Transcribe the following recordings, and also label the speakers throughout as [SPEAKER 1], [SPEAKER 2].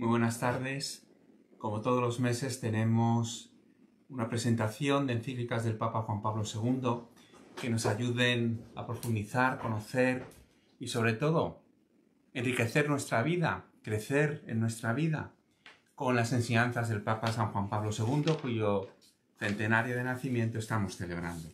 [SPEAKER 1] Muy buenas tardes. Como todos los meses tenemos una presentación de encíclicas del Papa Juan Pablo II que nos ayuden a profundizar, conocer y sobre todo enriquecer nuestra vida, crecer en nuestra vida con las enseñanzas del Papa San Juan Pablo II cuyo centenario de nacimiento estamos celebrando.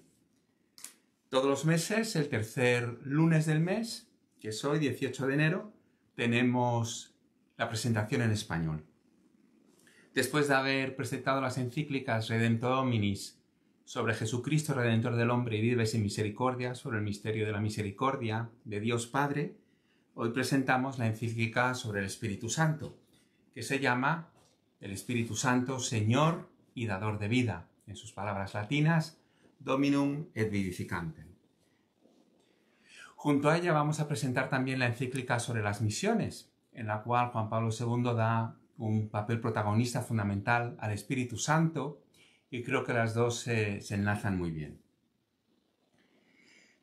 [SPEAKER 1] Todos los meses, el tercer lunes del mes, que es hoy 18 de enero, tenemos la presentación en español. Después de haber presentado las encíclicas Redemptor Dominis sobre Jesucristo, Redentor del Hombre y Vives en Misericordia, sobre el misterio de la misericordia de Dios Padre, hoy presentamos la encíclica sobre el Espíritu Santo, que se llama El Espíritu Santo, Señor y Dador de Vida, en sus palabras latinas, Dominum et Vivificante. Junto a ella vamos a presentar también la encíclica sobre las misiones, en la cual Juan Pablo II da un papel protagonista fundamental al Espíritu Santo y creo que las dos se, enlazan muy bien.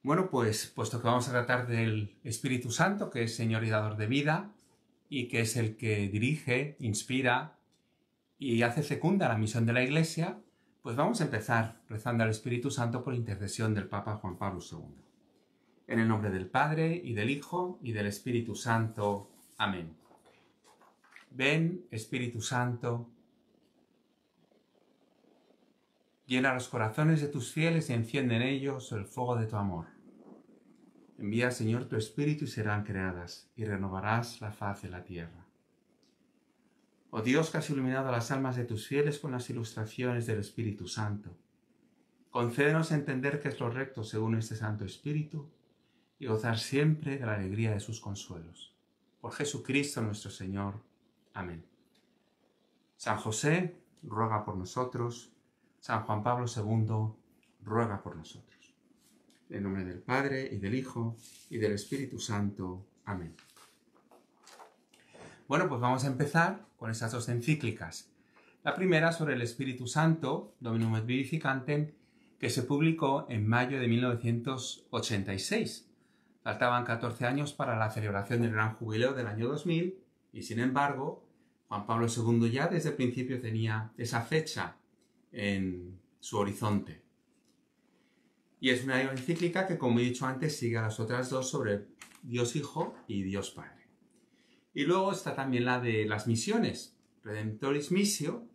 [SPEAKER 1] Bueno, pues puesto que vamos a tratar del Espíritu Santo, que es Señor y Dador de vida, y que es el que dirige, inspira y hace fecunda la misión de la Iglesia, pues vamos a empezar rezando al Espíritu Santo por intercesión del Papa Juan Pablo II. En el nombre del Padre, y del Hijo, y del Espíritu Santo. Amén. Ven, Espíritu Santo, llena los corazones de tus fieles y enciende en ellos el fuego de tu amor. Envía, Señor, tu Espíritu y serán creadas, y renovarás la faz de la tierra. Oh Dios, que has iluminado las almas de tus fieles con las ilustraciones del Espíritu Santo, concédenos entender que es lo recto según este Santo Espíritu y gozar siempre de la alegría de sus consuelos por Jesucristo nuestro Señor. Amén. San José ruega por nosotros. San Juan Pablo II ruega por nosotros. En nombre del Padre y del Hijo y del Espíritu Santo. Amén. Bueno, pues vamos a empezar con estas dos encíclicas. La primera sobre el Espíritu Santo, Dominum et Vivificantem, que se publicó en mayo de 1986 Faltaban 14 años para la celebración del gran jubileo del año 2000 y sin embargo Juan Pablo II ya desde el principio tenía esa fecha en su horizonte. Y es una encíclica que, como he dicho antes, sigue a las otras dos sobre Dios Hijo y Dios Padre. Y luego está también la de las misiones, Redemptoris Missio,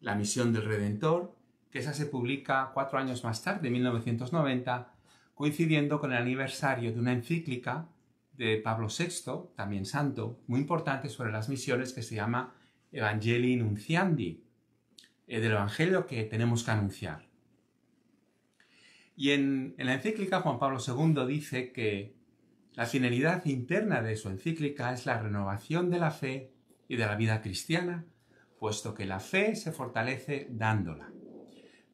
[SPEAKER 1] la misión del Redentor, que esa se publica cuatro años más tarde, en 1990, coincidiendo con el aniversario de una encíclica de Pablo VI, también santo, muy importante sobre las misiones que se llama Evangelii Nunciandi, eh, del Evangelio que tenemos que anunciar. Y en, en la encíclica Juan Pablo II dice que la finalidad interna de su encíclica es la renovación de la fe y de la vida cristiana, puesto que la fe se fortalece dándola.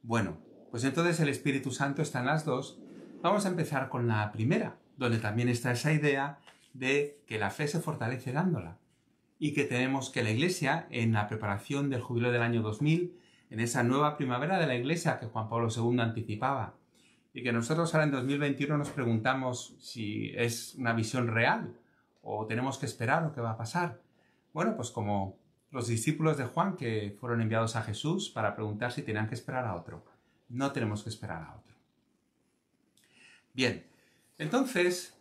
[SPEAKER 1] Bueno, pues entonces el Espíritu Santo está en las dos Vamos a empezar con la primera, donde también está esa idea de que la fe se fortalece dándola y que tenemos que la Iglesia, en la preparación del jubileo del año 2000, en esa nueva primavera de la Iglesia que Juan Pablo II anticipaba, y que nosotros ahora en 2021 nos preguntamos si es una visión real o tenemos que esperar lo que va a pasar. Bueno, pues como los discípulos de Juan que fueron enviados a Jesús para preguntar si tenían que esperar a otro. No tenemos que esperar a otro. Bien, entonces,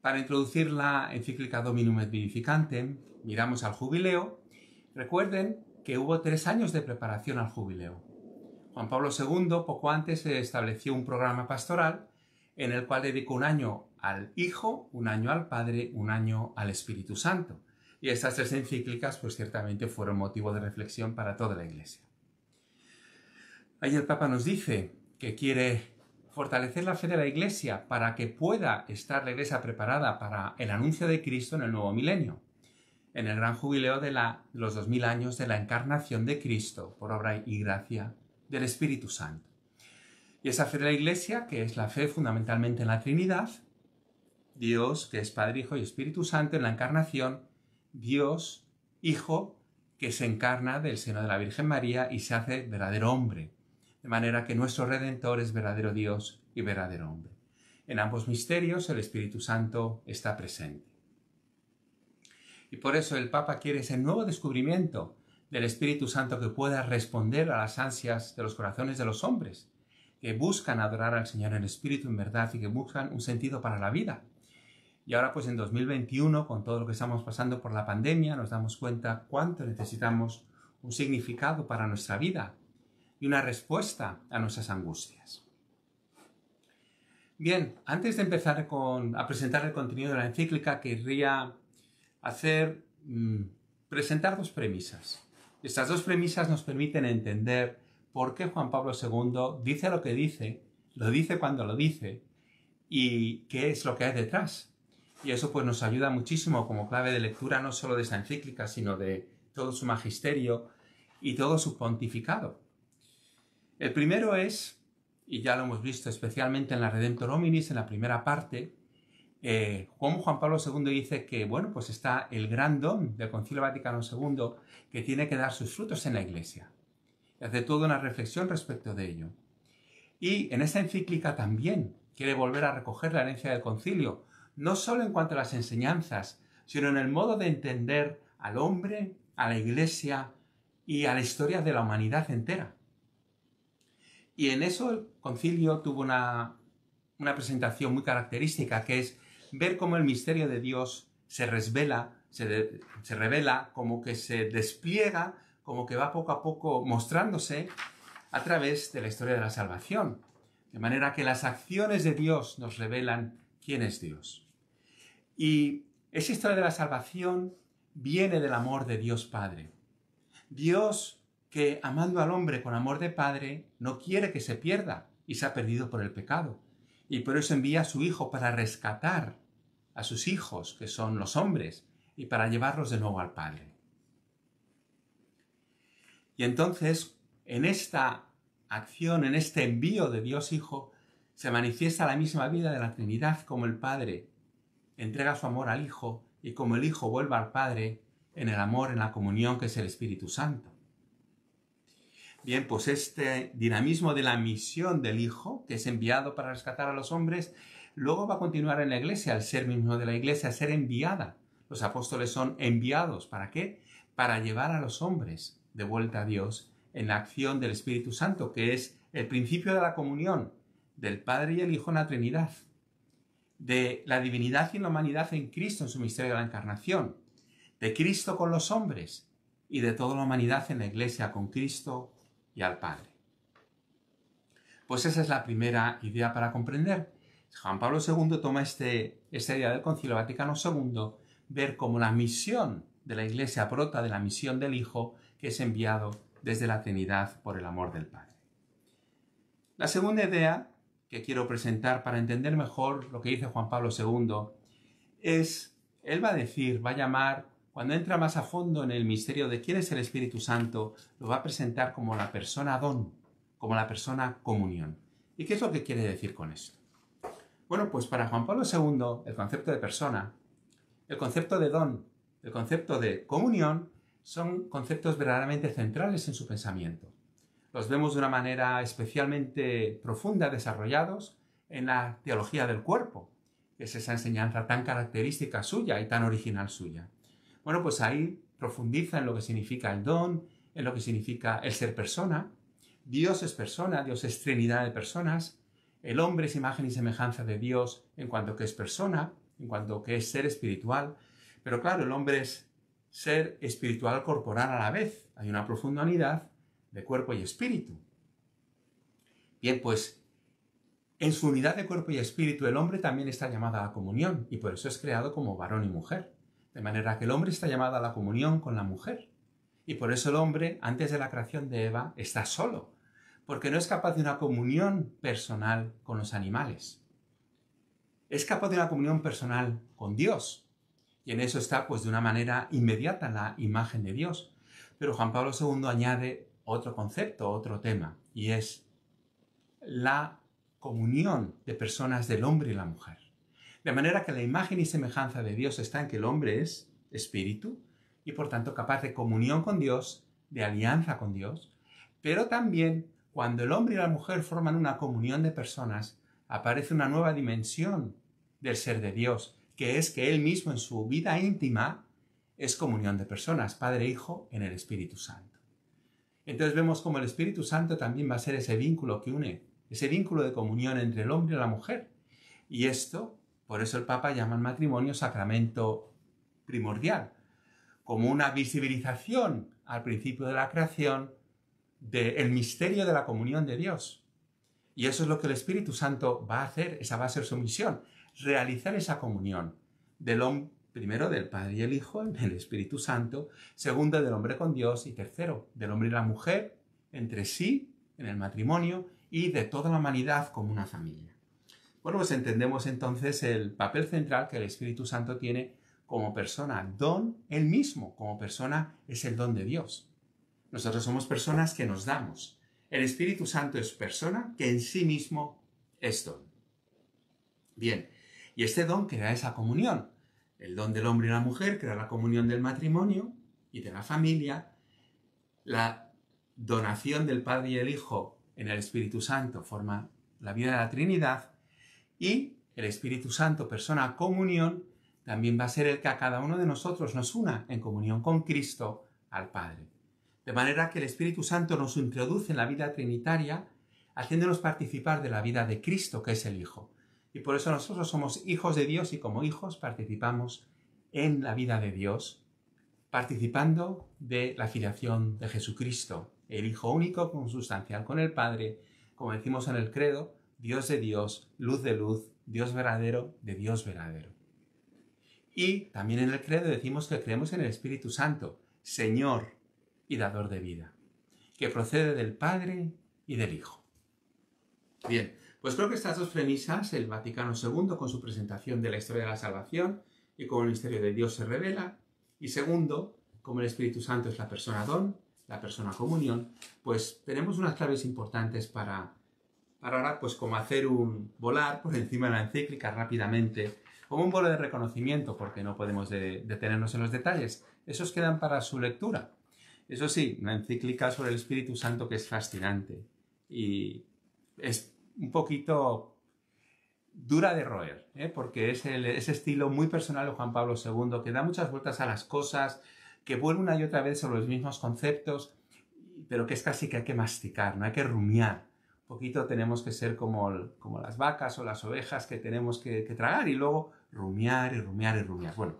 [SPEAKER 1] para introducir la encíclica Dominum et miramos al jubileo. Recuerden que hubo tres años de preparación al jubileo. Juan Pablo II poco antes eh, estableció un programa pastoral en el cual dedicó un año al Hijo, un año al Padre, un año al Espíritu Santo. Y estas tres encíclicas pues ciertamente fueron motivo de reflexión para toda la Iglesia. Ahí el Papa nos dice que quiere fortalecer la fe de la Iglesia para que pueda estar la Iglesia preparada para el anuncio de Cristo en el nuevo milenio, en el gran jubileo de los los 2000 años de la encarnación de Cristo por obra y gracia del Espíritu Santo. Y esa fe de la Iglesia, que es la fe fundamentalmente en la Trinidad, Dios, que es Padre, Hijo y Espíritu Santo, en la encarnación, Dios, Hijo, que se encarna del seno de la Virgen María y se hace verdadero hombre, de manera que nuestro Redentor es verdadero Dios y verdadero hombre. En ambos misterios el Espíritu Santo está presente. Y por eso el Papa quiere ese nuevo descubrimiento del Espíritu Santo que pueda responder a las ansias de los corazones de los hombres, que buscan adorar al Señor en espíritu, en verdad, y que buscan un sentido para la vida. Y ahora pues en 2021, con todo lo que estamos pasando por la pandemia, nos damos cuenta cuánto necesitamos un significado para nuestra vida, y una respuesta a nuestras angustias. Bien, antes de empezar a presentar el contenido de la encíclica, querría hacer, mm, presentar dos premisas. Estas dos premisas nos permiten entender por qué Juan Pablo II dice lo que dice, lo dice cuando lo dice y qué es lo que hay detrás. Y eso pues nos ayuda muchísimo como clave de lectura no solo de esta encíclica, sino de todo su magisterio y todo su pontificado. El primero es, y ya lo hemos visto especialmente en la Redemptor Hominis, en la primera parte, eh, como Juan Pablo II dice que, bueno, pues está el gran don del Concilio Vaticano II que tiene que dar sus frutos en la Iglesia. Hace toda una reflexión respecto de ello. Y en esta encíclica también quiere volver a recoger la herencia del concilio, no solo en cuanto a las enseñanzas, sino en el modo de entender al hombre, a la Iglesia y a la historia de la humanidad entera. Y en eso el concilio tuvo una, presentación muy característica, que es ver cómo el misterio de Dios se resvela, se, revela, como que se despliega, como que va poco a poco mostrándose a través de la historia de la salvación. De manera que las acciones de Dios nos revelan quién es Dios. Y esa historia de la salvación viene del amor de Dios Padre. Dios que amando al hombre con amor de Padre, no quiere que se pierda y se ha perdido por el pecado. Y por eso envía a su Hijo para rescatar a sus hijos, que son los hombres, y para llevarlos de nuevo al Padre. Y entonces, en esta acción, en este envío de Dios Hijo, se manifiesta la misma vida de la Trinidad como el Padre entrega su amor al Hijo y como el Hijo vuelve al Padre en el amor, en la comunión que es el Espíritu Santo. Bien, pues este dinamismo de la misión del Hijo, que es enviado para rescatar a los hombres, luego va a continuar en la iglesia, al ser mismo de la iglesia, a ser enviada. Los apóstoles son enviados. ¿Para qué? Para llevar a los hombres de vuelta a Dios en la acción del Espíritu Santo, que es el principio de la comunión del Padre y el Hijo en la Trinidad, de la divinidad y la humanidad en Cristo en su misterio de la encarnación, de Cristo con los hombres y de toda la humanidad en la iglesia con Cristo y al Padre. Pues esa es la primera idea para comprender. Juan Pablo II toma este, esta idea del Concilio Vaticano II, ver como la misión de la Iglesia prota de la misión del Hijo que es enviado desde la Trinidad por el amor del Padre. La segunda idea que quiero presentar para entender mejor lo que dice Juan Pablo II es, él va a decir, va a llamar cuando entra más a fondo en el misterio de quién es el Espíritu Santo, lo va a presentar como la persona don, como la persona comunión. ¿Y qué es lo que quiere decir con esto? Bueno, pues para Juan Pablo II, el concepto de persona, el concepto de don, el concepto de comunión, son conceptos verdaderamente centrales en su pensamiento. Los vemos de una manera especialmente profunda desarrollados en la teología del cuerpo, que es esa enseñanza tan característica suya y tan original suya. Bueno, pues ahí profundiza en lo que significa el don, en lo que significa el ser persona. Dios es persona, Dios es trinidad de personas. El hombre es imagen y semejanza de Dios en cuanto que es persona, en cuanto que es ser espiritual. Pero claro, el hombre es ser espiritual corporal a la vez. Hay una profunda unidad de cuerpo y espíritu. Bien, pues en su unidad de cuerpo y espíritu el hombre también está llamado a la comunión y por eso es creado como varón y mujer. De manera que el hombre está llamado a la comunión con la mujer. Y por eso el hombre, antes de la creación de Eva, está solo, porque no es capaz de una comunión personal con los animales. Es capaz de una comunión personal con Dios. Y en eso está, pues, de una manera inmediata la imagen de Dios. Pero Juan Pablo II añade otro concepto, otro tema, y es la comunión de personas del hombre y la mujer. De manera que la imagen y semejanza de Dios está en que el hombre es espíritu y por tanto capaz de comunión con Dios, de alianza con Dios, pero también cuando el hombre y la mujer forman una comunión de personas, aparece una nueva dimensión del ser de Dios, que es que Él mismo en su vida íntima es comunión de personas, Padre, e Hijo, en el Espíritu Santo. Entonces vemos como el Espíritu Santo también va a ser ese vínculo que une, ese vínculo de comunión entre el hombre y la mujer. Y esto por eso el Papa llama al matrimonio sacramento primordial, como una visibilización al principio de la creación del misterio de la comunión de Dios. Y eso es lo que el Espíritu Santo va a hacer, esa va a ser su misión, realizar esa comunión del hombre, primero del Padre y el Hijo, en el Espíritu Santo, segundo del hombre con Dios y tercero del hombre y la mujer entre sí, en el matrimonio y de toda la humanidad como una familia. Bueno, pues entendemos entonces el papel central que el Espíritu Santo tiene como persona. Don, él mismo como persona es el don de Dios. Nosotros somos personas que nos damos. El Espíritu Santo es persona que en sí mismo es don. Bien, y este don crea esa comunión. El don del hombre y la mujer crea la comunión del matrimonio y de la familia. La donación del Padre y el Hijo en el Espíritu Santo forma la vida de la Trinidad y el Espíritu Santo, persona comunión, también va a ser el que a cada uno de nosotros nos una en comunión con Cristo al Padre. De manera que el Espíritu Santo nos introduce en la vida trinitaria, haciéndonos participar de la vida de Cristo, que es el Hijo. Y por eso nosotros somos hijos de Dios y como hijos participamos en la vida de Dios, participando de la filiación de Jesucristo, el Hijo único, consustancial con el Padre, como decimos en el credo, Dios de Dios, luz de luz, Dios verdadero de Dios verdadero. Y también en el credo decimos que creemos en el Espíritu Santo, Señor y dador de vida, que procede del Padre y del Hijo. Bien, pues creo que estas dos premisas, el Vaticano II con su presentación de la historia de la salvación y cómo el misterio de Dios se revela, y segundo, como el Espíritu Santo es la persona don, la persona comunión, pues tenemos unas claves importantes para Ahora, pues como hacer un volar por encima de la encíclica rápidamente, como un vuelo de reconocimiento, porque no podemos detenernos en los detalles. Esos quedan para su lectura. Eso sí, la encíclica sobre el Espíritu Santo que es fascinante y es un poquito dura de roer, ¿eh? porque es ese estilo muy personal de Juan Pablo II, que da muchas vueltas a las cosas, que vuelve una y otra vez sobre los mismos conceptos, pero que es casi que hay que masticar, no hay que rumiar poquito tenemos que ser como, como las vacas o las ovejas que tenemos que, que, tragar y luego rumiar y rumiar y rumiar. Bueno,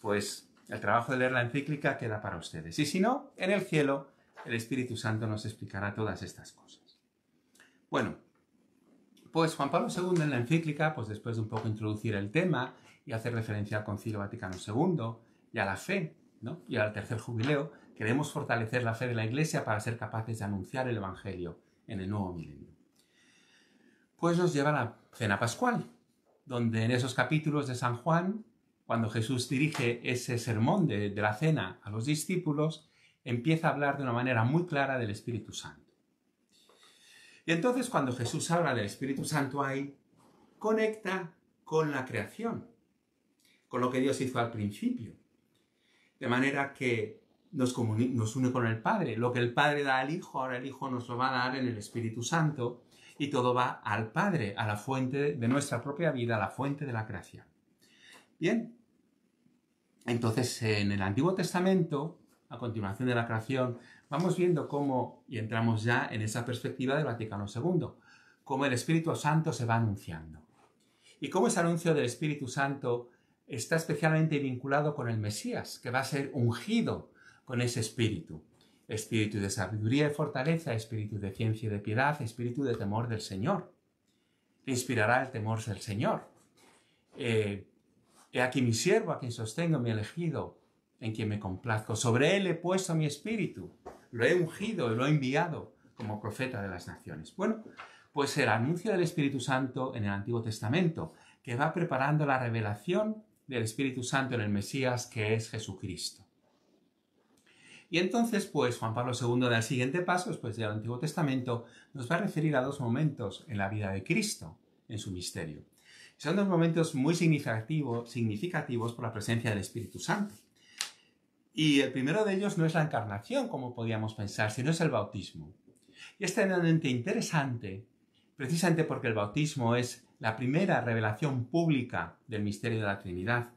[SPEAKER 1] pues el trabajo de leer la encíclica queda para ustedes. Y si no, en el cielo el Espíritu Santo nos explicará todas estas cosas. Bueno, pues Juan Pablo II en la encíclica, pues después de un poco introducir el tema y hacer referencia al Concilio Vaticano II y a la fe, ¿no? Y al tercer jubileo, queremos fortalecer la fe de la Iglesia para ser capaces de anunciar el Evangelio en el nuevo milenio. Pues nos lleva a la cena pascual, donde en esos capítulos de San Juan, cuando Jesús dirige ese sermón de, de la cena a los discípulos, empieza a hablar de una manera muy clara del Espíritu Santo. Y entonces cuando Jesús habla del Espíritu Santo ahí, conecta con la creación, con lo que Dios hizo al principio. De manera que nos, une con el Padre. Lo que el Padre da al Hijo, ahora el Hijo nos lo va a dar en el Espíritu Santo y todo va al Padre, a la fuente de nuestra propia vida, a la fuente de la creación. Bien, entonces en el Antiguo Testamento, a continuación de la creación, vamos viendo cómo, y entramos ya en esa perspectiva del Vaticano II, cómo el Espíritu Santo se va anunciando. Y cómo ese anuncio del Espíritu Santo está especialmente vinculado con el Mesías, que va a ser ungido con ese espíritu. Espíritu de sabiduría y fortaleza, espíritu de ciencia y de piedad, espíritu de temor del Señor. Le inspirará el temor del Señor. Eh, he aquí mi siervo, a quien sostengo, mi elegido, en quien me complazco. Sobre él he puesto mi espíritu. Lo he ungido y lo he enviado como profeta de las naciones. Bueno, pues el anuncio del Espíritu Santo en el Antiguo Testamento, que va preparando la revelación del Espíritu Santo en el Mesías, que es Jesucristo. Y entonces, pues Juan Pablo II, en el siguiente paso, después del Antiguo Testamento, nos va a referir a dos momentos en la vida de Cristo, en su misterio. Son dos momentos muy significativos, por la presencia del Espíritu Santo. Y el primero de ellos no es la encarnación, como podíamos pensar, sino es el bautismo. Y es tremendamente interesante, precisamente porque el bautismo es la primera revelación pública del misterio de la Trinidad.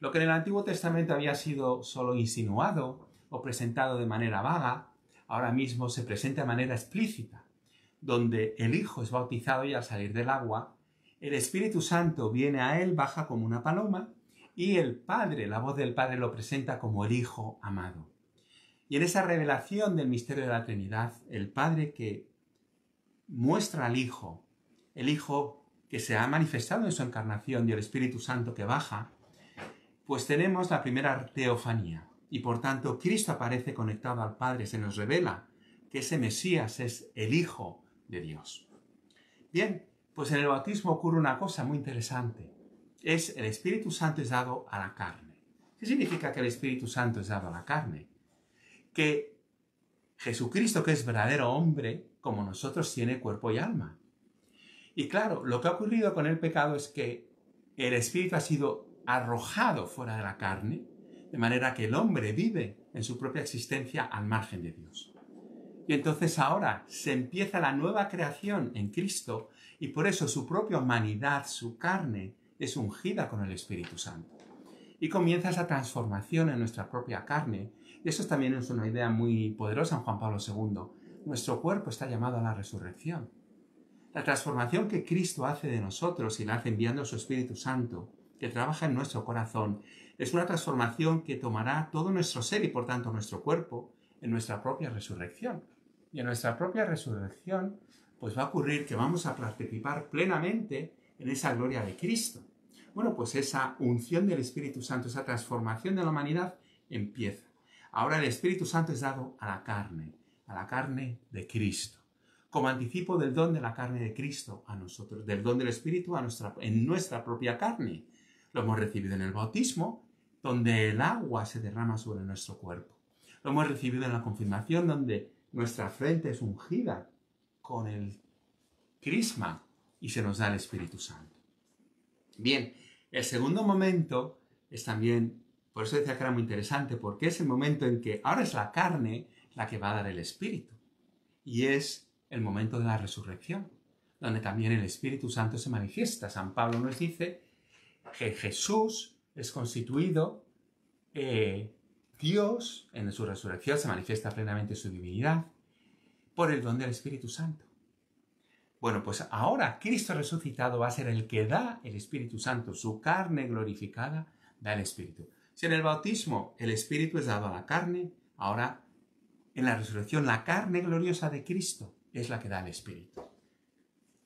[SPEAKER 1] Lo que en el Antiguo Testamento había sido solo insinuado, o presentado de manera vaga, ahora mismo se presenta de manera explícita, donde el Hijo es bautizado y al salir del agua, el Espíritu Santo viene a él, baja como una paloma, y el Padre, la voz del Padre lo presenta como el Hijo amado. Y en esa revelación del misterio de la Trinidad, el Padre que muestra al Hijo, el Hijo que se ha manifestado en su encarnación y el Espíritu Santo que baja, pues tenemos la primera teofanía, y por tanto Cristo aparece conectado al Padre, se nos revela que ese Mesías es el Hijo de Dios. Bien, pues en el bautismo ocurre una cosa muy interesante. Es el Espíritu Santo es dado a la carne. ¿Qué significa que el Espíritu Santo es dado a la carne? Que Jesucristo, que es verdadero hombre, como nosotros, tiene cuerpo y alma. Y claro, lo que ha ocurrido con el pecado es que el Espíritu ha sido arrojado fuera de la carne de manera que el hombre vive en su propia existencia al margen de Dios. Y entonces ahora se empieza la nueva creación en Cristo y por eso su propia humanidad, su carne, es ungida con el Espíritu Santo. Y comienza esa transformación en nuestra propia carne. Y eso también es una idea muy poderosa en Juan Pablo II. Nuestro cuerpo está llamado a la resurrección. La transformación que Cristo hace de nosotros y la hace enviando su Espíritu Santo que trabaja en nuestro corazón. Es una transformación que tomará todo nuestro ser y por tanto nuestro cuerpo en nuestra propia resurrección. Y en nuestra propia resurrección, pues va a ocurrir que vamos a participar plenamente en esa gloria de Cristo. Bueno, pues esa unción del Espíritu Santo, esa transformación de la humanidad empieza. Ahora el Espíritu Santo es dado a la carne, a la carne de Cristo, como anticipo del don de la carne de Cristo a nosotros, del don del Espíritu a nuestra, en nuestra propia carne. Lo hemos recibido en el bautismo, donde el agua se derrama sobre nuestro cuerpo. Lo hemos recibido en la confirmación, donde nuestra frente es ungida con el crisma y se nos da el Espíritu Santo. Bien, el segundo momento es también, por eso decía que era muy interesante, porque es el momento en que ahora es la carne la que va a dar el Espíritu. Y es el momento de la resurrección, donde también el Espíritu Santo se manifiesta. San Pablo nos dice que Jesús es constituido eh, Dios, en su resurrección se manifiesta plenamente su divinidad por el don del Espíritu Santo. Bueno, pues ahora Cristo resucitado va a ser el que da el Espíritu Santo, su carne glorificada da el Espíritu. Si en el bautismo el Espíritu es dado a la carne, ahora en la resurrección la carne gloriosa de Cristo es la que da el Espíritu.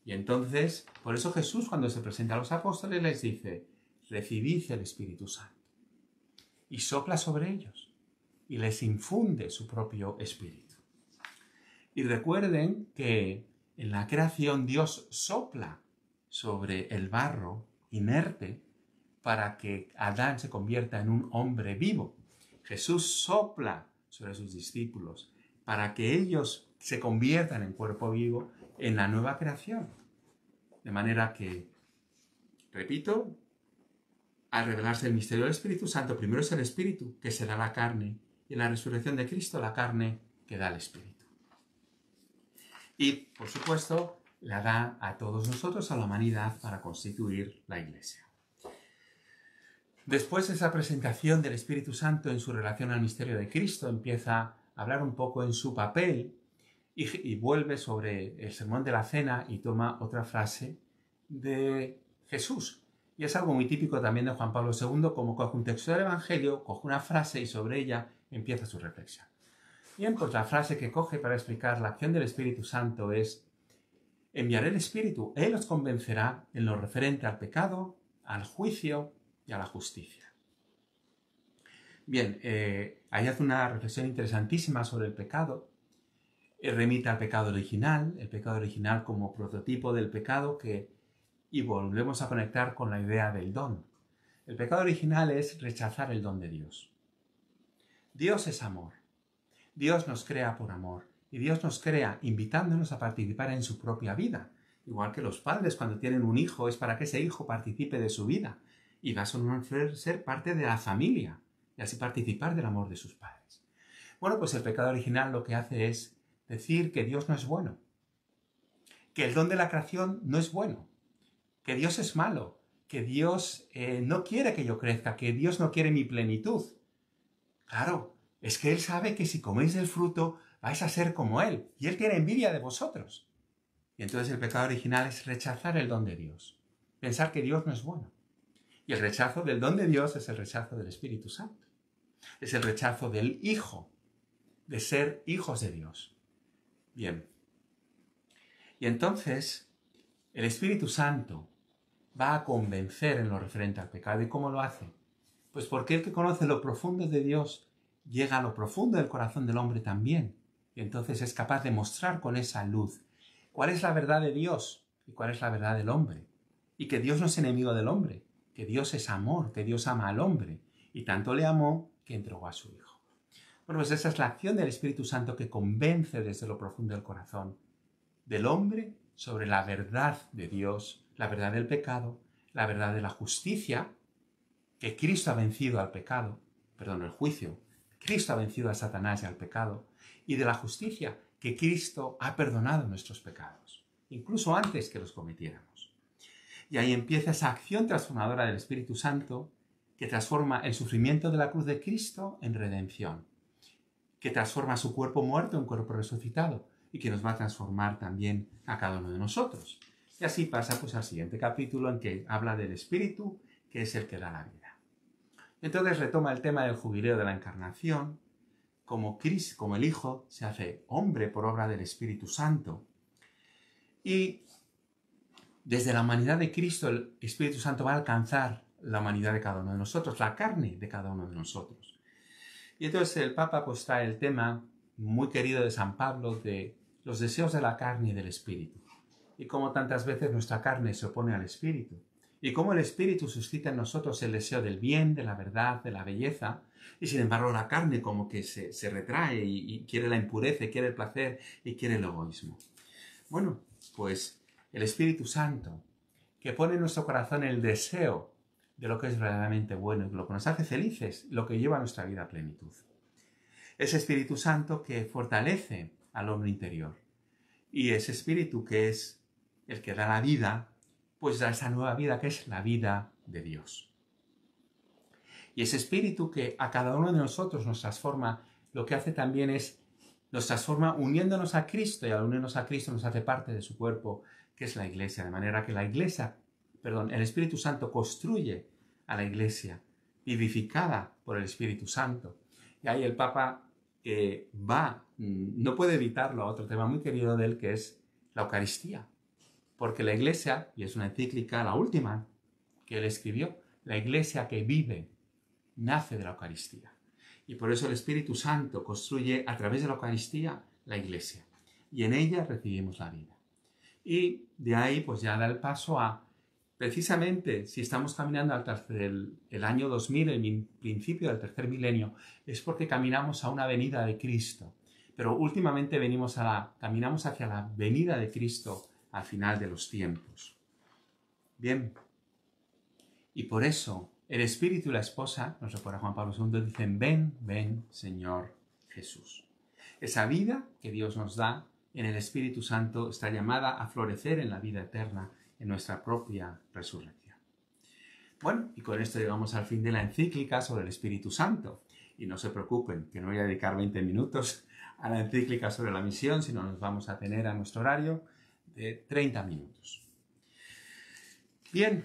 [SPEAKER 1] Y entonces, por eso Jesús cuando se presenta a los apóstoles les dice, recibid el Espíritu Santo. Y sopla sobre ellos y les infunde su propio Espíritu. Y recuerden que en la creación Dios sopla sobre el barro inerte para que Adán se convierta en un hombre vivo. Jesús sopla sobre sus discípulos para que ellos se conviertan en cuerpo vivo en la nueva creación. De manera que, repito, al revelarse el misterio del Espíritu Santo, primero es el Espíritu que se da la carne, y en la resurrección de Cristo la carne que da el Espíritu. Y, por supuesto, la da a todos nosotros, a la humanidad, para constituir la Iglesia. Después de esa presentación del Espíritu Santo en su relación al misterio de Cristo, empieza a hablar un poco en su papel y, vuelve sobre el sermón de la cena y toma otra frase de Jesús. Y es algo muy típico también de Juan Pablo II, como coge un texto del Evangelio, coge una frase y sobre ella empieza su reflexión. Bien, pues la frase que coge para explicar la acción del Espíritu Santo es, enviaré el Espíritu, Él os convencerá en lo referente al pecado, al juicio y a la justicia. Bien, eh, ahí hace una reflexión interesantísima sobre el pecado Remita al pecado original, el pecado original como prototipo del pecado que, y volvemos a conectar con la idea del don. El pecado original es rechazar el don de Dios. Dios es amor. Dios nos crea por amor y Dios nos crea invitándonos a participar en su propia vida. Igual que los padres cuando tienen un hijo es para que ese hijo participe de su vida y va a ser parte de la familia y así participar del amor de sus padres. Bueno, pues el pecado original lo que hace es decir que Dios no es bueno, que el don de la creación no es bueno, que Dios es malo, que Dios eh, no quiere que yo crezca, que Dios no quiere mi plenitud. Claro, es que Él sabe que si coméis del fruto vais a ser como Él, y Él tiene envidia de vosotros. Y entonces el pecado original es rechazar el don de Dios, pensar que Dios no es bueno. Y el rechazo del don de Dios es el rechazo del Espíritu Santo, es el rechazo del Hijo, de ser hijos de Dios. Bien. Y entonces el Espíritu Santo va a convencer en lo referente al pecado. ¿Y cómo lo hace? Pues porque el que conoce lo profundo de Dios llega a lo profundo del corazón del hombre también. Y entonces es capaz de mostrar con esa luz cuál es la verdad de Dios y cuál es la verdad del hombre. Y que Dios no es enemigo del hombre, que Dios es amor, que Dios ama al hombre. Y tanto le amó que entregó a su Hijo. Bueno, pues esa es la acción del Espíritu Santo que convence desde lo profundo del corazón del hombre sobre la verdad de Dios, la verdad del pecado, la verdad de la justicia, que Cristo ha vencido al pecado, perdón, el juicio, Cristo ha vencido a Satanás y al pecado, y de la justicia, que Cristo ha perdonado nuestros pecados, incluso antes que los cometiéramos. Y ahí empieza esa acción transformadora del Espíritu Santo que transforma el sufrimiento de la cruz de Cristo en redención, que transforma su cuerpo muerto en cuerpo resucitado y que nos va a transformar también a cada uno de nosotros. Y así pasa pues al siguiente capítulo en que habla del espíritu, que es el que da la vida. Entonces retoma el tema del jubileo de la encarnación, como Cristo, como el Hijo, se hace hombre por obra del Espíritu Santo. Y desde la humanidad de Cristo el Espíritu Santo va a alcanzar la humanidad de cada uno de nosotros, la carne de cada uno de nosotros. Y entonces el Papa pues trae el tema muy querido de San Pablo de los deseos de la carne y del espíritu. Y cómo tantas veces nuestra carne se opone al espíritu. Y cómo el espíritu suscita en nosotros el deseo del bien, de la verdad, de la belleza. Y sin embargo la carne como que se, retrae y, y quiere la impureza, y quiere el placer y quiere el egoísmo. Bueno, pues el Espíritu Santo, que pone en nuestro corazón el deseo de lo que es verdaderamente bueno y lo que nos hace felices, lo que lleva a nuestra vida a plenitud. Ese Espíritu Santo que fortalece al hombre interior y ese Espíritu que es el que da la vida, pues da esa nueva vida que es la vida de Dios. Y ese Espíritu que a cada uno de nosotros nos transforma, lo que hace también es nos transforma uniéndonos a Cristo y al unirnos a Cristo nos hace parte de su cuerpo, que es la iglesia, de manera que la iglesia perdón, el Espíritu Santo construye a la iglesia, vivificada por el Espíritu Santo. Y ahí el Papa va, mm, no puede evitarlo, otro tema muy querido de él, que es la Eucaristía. Porque la iglesia, y es una encíclica, la última que él escribió, la iglesia que vive, nace de la Eucaristía. Y por eso el Espíritu Santo construye a través de la Eucaristía la iglesia. Y en ella recibimos la vida. Y de ahí pues ya da el paso a Precisamente, si estamos caminando al el, año 2000, el principio del tercer milenio, es porque caminamos a una venida de Cristo. Pero últimamente venimos a caminamos hacia la venida de Cristo al final de los tiempos. Bien. Y por eso el Espíritu y la esposa, nos recuerda Juan Pablo II, dicen, ven, ven, Señor Jesús. Esa vida que Dios nos da en el Espíritu Santo está llamada a florecer en la vida eterna nuestra propia resurrección. Bueno, y con esto llegamos al fin de la encíclica sobre el Espíritu Santo. Y no se preocupen, que no voy a dedicar 20 minutos a la encíclica sobre la misión, sino nos vamos a tener a nuestro horario de 30 minutos. Bien,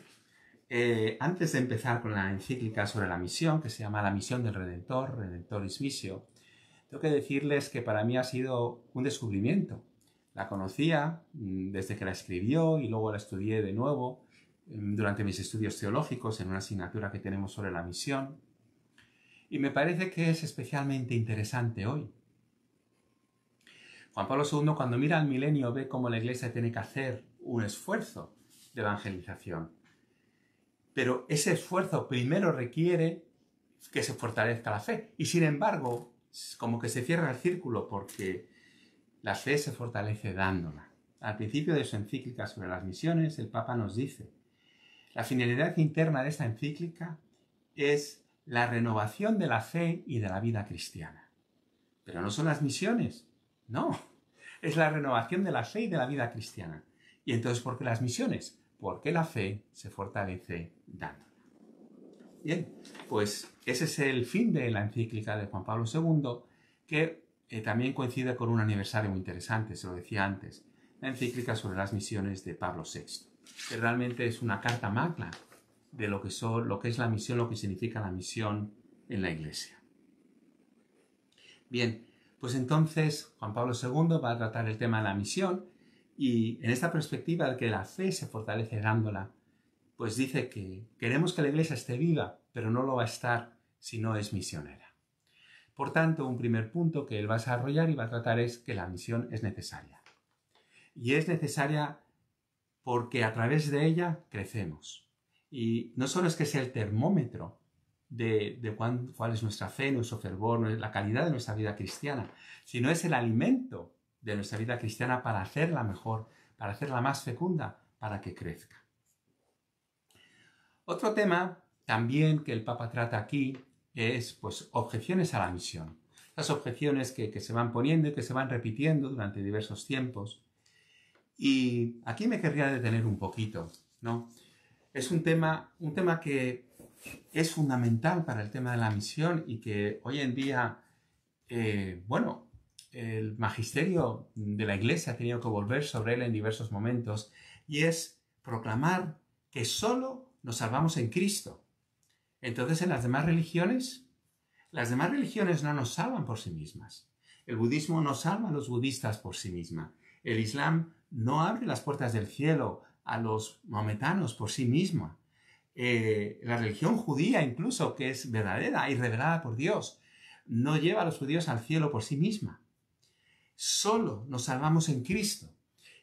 [SPEAKER 1] eh, antes de empezar con la encíclica sobre la misión, que se llama La misión del Redentor, Redentoris Missio, tengo que decirles que para mí ha sido un descubrimiento la conocía mm, desde que la escribió y luego la estudié de nuevo em, durante mis estudios teológicos en una asignatura que tenemos sobre la misión. Y me parece que es especialmente interesante hoy. Juan Pablo II cuando mira al milenio ve cómo la Iglesia tiene que hacer un esfuerzo de evangelización. Pero ese esfuerzo primero requiere que se fortalezca la fe. Y sin embargo, como que se cierra el círculo porque la fe se fortalece dándola. Al principio de su encíclica sobre las misiones, el Papa nos dice, la finalidad interna de esta encíclica es la renovación de la fe y de la vida cristiana. Pero no son las misiones, no, es la renovación de la fe y de la vida cristiana. Y entonces, ¿por qué las misiones? Porque la fe se fortalece dándola. Bien, pues ese es el fin de la encíclica de Juan Pablo II, que eh, también coincide con un aniversario muy interesante, se lo decía antes, la encíclica sobre las misiones de Pablo VI, que realmente es una carta magna de lo que, son, lo que es la misión, lo que significa la misión en la Iglesia. Bien, pues entonces Juan Pablo II va a tratar el tema de la misión y en esta perspectiva de que la fe se fortalece dándola, pues dice que queremos que la Iglesia esté viva, pero no lo va a estar si no es misionera. Por tanto, un primer punto que él va a desarrollar y va a tratar es que la misión es necesaria. Y es necesaria porque a través de ella crecemos. Y no solo es que sea el termómetro de, cuál es nuestra fe, nuestro fervor, la calidad de nuestra vida cristiana, sino es el alimento de nuestra vida cristiana para hacerla mejor, para hacerla más fecunda, para que crezca. Otro tema también que el Papa trata aquí es pues objeciones a la misión. Las objeciones que, se van poniendo y que se van repitiendo durante diversos tiempos. Y aquí me querría detener un poquito, ¿no? Es un tema, un tema que es fundamental para el tema de la misión y que hoy en día, eh, bueno, el magisterio de la Iglesia ha tenido que volver sobre él en diversos momentos y es proclamar que solo nos salvamos en Cristo. Entonces, en las demás religiones, las demás religiones no nos salvan por sí mismas. El budismo no salva a los budistas por sí misma. El Islam no abre las puertas del cielo a los maometanos por sí misma. Eh, la religión judía, incluso, que es verdadera y revelada por Dios, no lleva a los judíos al cielo por sí misma. Solo nos salvamos en Cristo.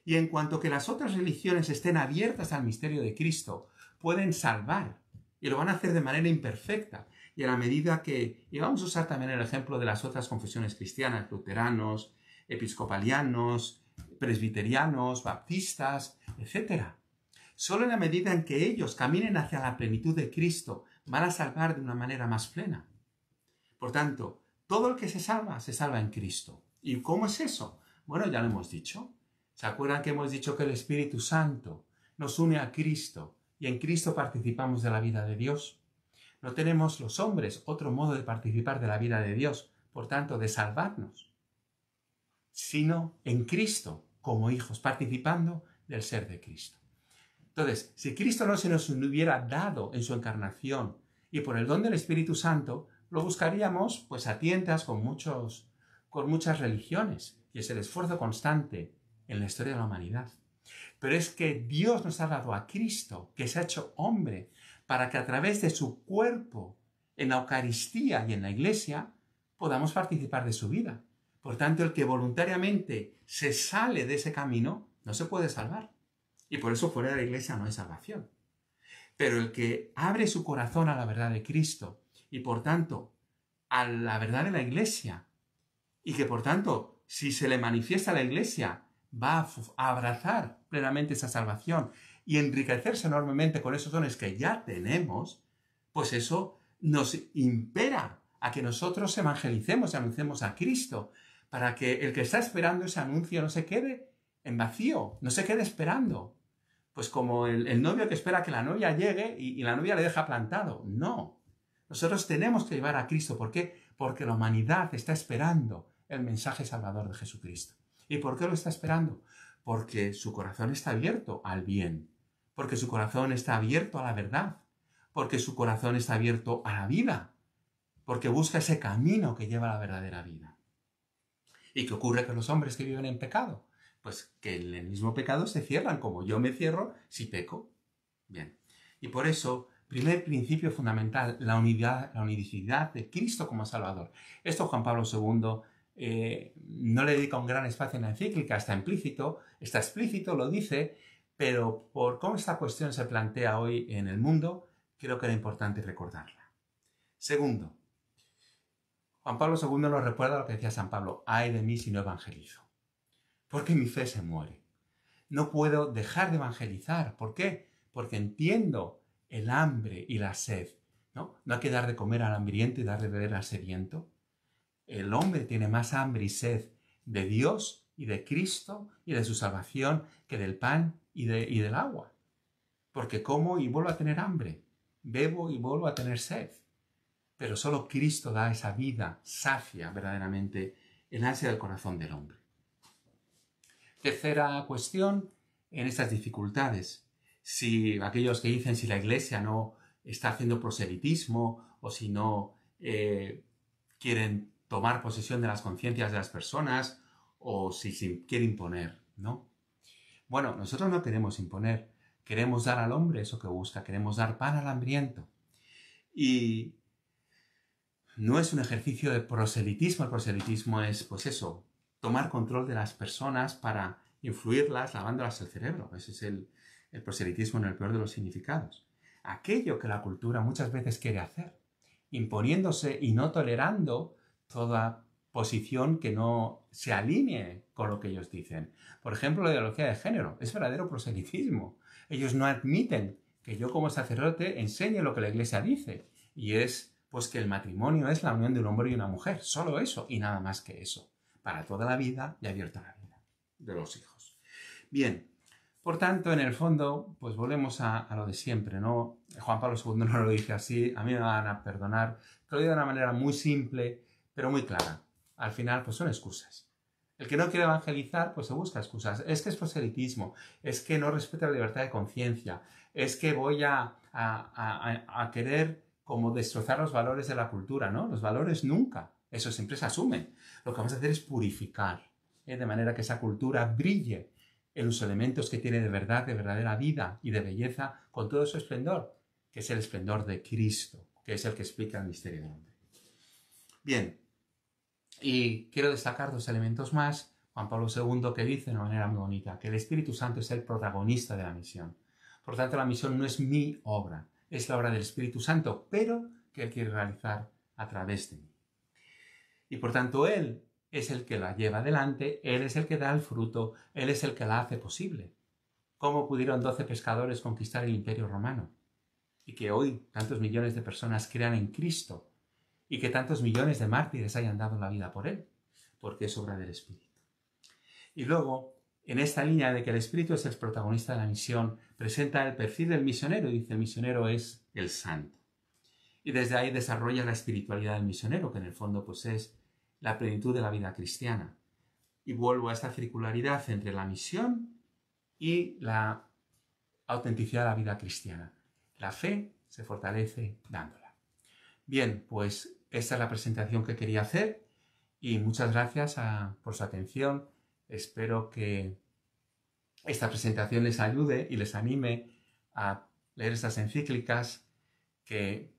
[SPEAKER 1] Y en cuanto que las otras religiones estén abiertas al misterio de Cristo, pueden salvar, y lo van a hacer de manera imperfecta. Y a la medida que, y vamos a usar también el ejemplo de las otras confesiones cristianas, luteranos, episcopalianos, presbiterianos, baptistas, etc. Solo en la medida en que ellos caminen hacia la plenitud de Cristo, van a salvar de una manera más plena. Por tanto, todo el que se salva, se salva en Cristo. ¿Y cómo es eso? Bueno, ya lo hemos dicho. ¿Se acuerdan que hemos dicho que el Espíritu Santo nos une a Cristo y en Cristo participamos de la vida de Dios. No tenemos los hombres otro modo de participar de la vida de Dios, por tanto, de salvarnos, sino en Cristo, como hijos, participando del ser de Cristo. Entonces, si Cristo no se nos hubiera dado en su encarnación y por el don del Espíritu Santo, lo buscaríamos pues a tientas con, muchos, con muchas religiones, y es el esfuerzo constante en la historia de la humanidad. Pero es que Dios nos ha dado a Cristo, que se ha hecho hombre, para que a través de su cuerpo, en la Eucaristía y en la Iglesia, podamos participar de su vida. Por tanto, el que voluntariamente se sale de ese camino, no se puede salvar. Y por eso fuera de la Iglesia no hay salvación. Pero el que abre su corazón a la verdad de Cristo y por tanto a la verdad de la Iglesia, y que por tanto, si se le manifiesta a la Iglesia, va a abrazar plenamente esa salvación y enriquecerse enormemente con esos dones que ya tenemos, pues eso nos impera a que nosotros evangelicemos y anunciemos a Cristo, para que el que está esperando ese anuncio no se quede en vacío, no se quede esperando. Pues como el, novio que espera que la novia llegue y, y la novia le deja plantado. No. Nosotros tenemos que llevar a Cristo. ¿Por qué? Porque la humanidad está esperando el mensaje salvador de Jesucristo. ¿Y por qué lo está esperando? Porque su corazón está abierto al bien, porque su corazón está abierto a la verdad, porque su corazón está abierto a la vida, porque busca ese camino que lleva a la verdadera vida. ¿Y qué ocurre con los hombres que viven en pecado? Pues que en el mismo pecado se cierran, como yo me cierro si peco. Bien. Y por eso Primer principio fundamental, la unidad, la unicidad de Cristo como Salvador. Esto Juan Pablo II eh, no le dedica un gran espacio en la encíclica, está implícito, está explícito, lo dice, pero por cómo esta cuestión se plantea hoy en el mundo, creo que era importante recordarla. Segundo, Juan Pablo II nos recuerda lo que decía San Pablo, ay de mí si no evangelizo, porque mi fe se muere. No puedo dejar de evangelizar, ¿por qué? Porque entiendo el hambre y la sed, ¿no? No hay que dar de comer al hambriento y dar de beber al sediento, el hombre tiene más hambre y sed de Dios y de Cristo y de su salvación que del pan y, del agua. Porque como y vuelvo a tener hambre, bebo y vuelvo a tener sed. Pero solo Cristo da esa vida sacia verdaderamente en ansia del corazón del hombre. Tercera cuestión en estas dificultades. Si aquellos que dicen si la iglesia no está haciendo proselitismo o si no eh, quieren tomar posesión de las conciencias de las personas o si se quiere imponer, ¿no? Bueno, nosotros no queremos imponer, queremos dar al hombre eso que busca, queremos dar pan al hambriento. Y no es un ejercicio de proselitismo, el proselitismo es, pues eso, tomar control de las personas para influirlas lavándolas el cerebro. Ese es el proselitismo en el peor de los significados. Aquello que la cultura muchas veces quiere hacer, imponiéndose y no tolerando toda posición que no se alinee con lo que ellos dicen. Por ejemplo, la ideología de género es verdadero proselitismo. Ellos no admiten que yo como sacerdote enseñe lo que la iglesia dice y es pues que el matrimonio es la unión de un hombre y una mujer, solo eso y nada más que eso, para toda la vida y abierta la vida de los hijos. Bien, por tanto, en el fondo, pues volvemos a, lo de siempre, ¿no? Juan Pablo II no lo dice así, a mí me van a perdonar, Lo digo de una manera muy simple, pero muy clara. Al final, pues son excusas. El que no quiere evangelizar, pues se busca excusas. Es que es proselitismo, es que no respeta la libertad de conciencia, es que voy a, querer como destrozar los valores de la cultura, ¿no? Los valores nunca, eso siempre se asume. Lo que vamos a hacer es purificar, ¿eh? de manera que esa cultura brille en los elementos que tiene de verdad, de verdadera vida y de belleza, con todo su esplendor, que es el esplendor de Cristo, que es el que explica el misterio del hombre. Bien, y quiero destacar dos elementos más. Juan Pablo II que dice de una manera muy bonita que el Espíritu Santo es el protagonista de la misión. Por tanto, la misión no es mi obra, es la obra del Espíritu Santo, pero que Él quiere realizar a través de mí. Y por tanto, Él es el que la lleva adelante, Él es el que da el fruto, Él es el que la hace posible. ¿Cómo pudieron doce pescadores conquistar el imperio romano? Y que hoy tantos millones de personas crean en Cristo y que tantos millones de mártires hayan dado la vida por él, porque es obra del Espíritu. Y luego, en esta línea de que el Espíritu es el protagonista de la misión, presenta el perfil del misionero y dice el misionero es el santo. Y desde ahí desarrolla la espiritualidad del misionero, que en el fondo pues es la plenitud de la vida cristiana. Y vuelvo a esta circularidad entre la misión y la autenticidad de la vida cristiana. La fe se fortalece dándola. Bien, pues esta es la presentación que quería hacer y muchas gracias por su atención. Espero que esta presentación les ayude y les anime a leer estas encíclicas, que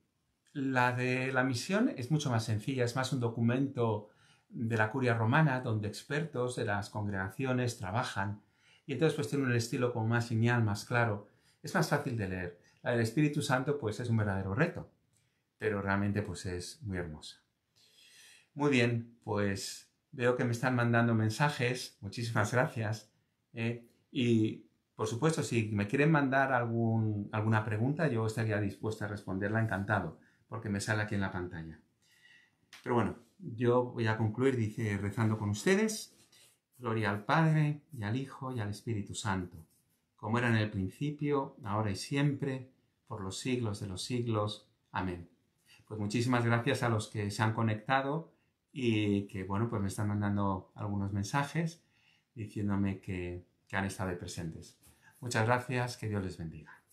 [SPEAKER 1] la de la misión es mucho más sencilla, es más un documento de la curia romana donde expertos de las congregaciones trabajan y entonces pues tiene un estilo como más lineal, más claro, es más fácil de leer. La del Espíritu Santo pues es un verdadero reto pero realmente pues es muy hermosa. Muy bien, pues veo que me están mandando mensajes, muchísimas gracias. Eh, y por supuesto, si me quieren mandar alguna pregunta, yo estaría dispuesta a responderla encantado, porque me sale aquí en la pantalla. Pero bueno, yo voy a concluir, dice, rezando con ustedes. Gloria al Padre y al Hijo y al Espíritu Santo, como era en el principio, ahora y siempre, por los siglos de los siglos. Amén. Pues muchísimas gracias a los que se han conectado y que, bueno, pues me están mandando algunos mensajes diciéndome que, han estado presentes. Muchas gracias, que Dios les bendiga.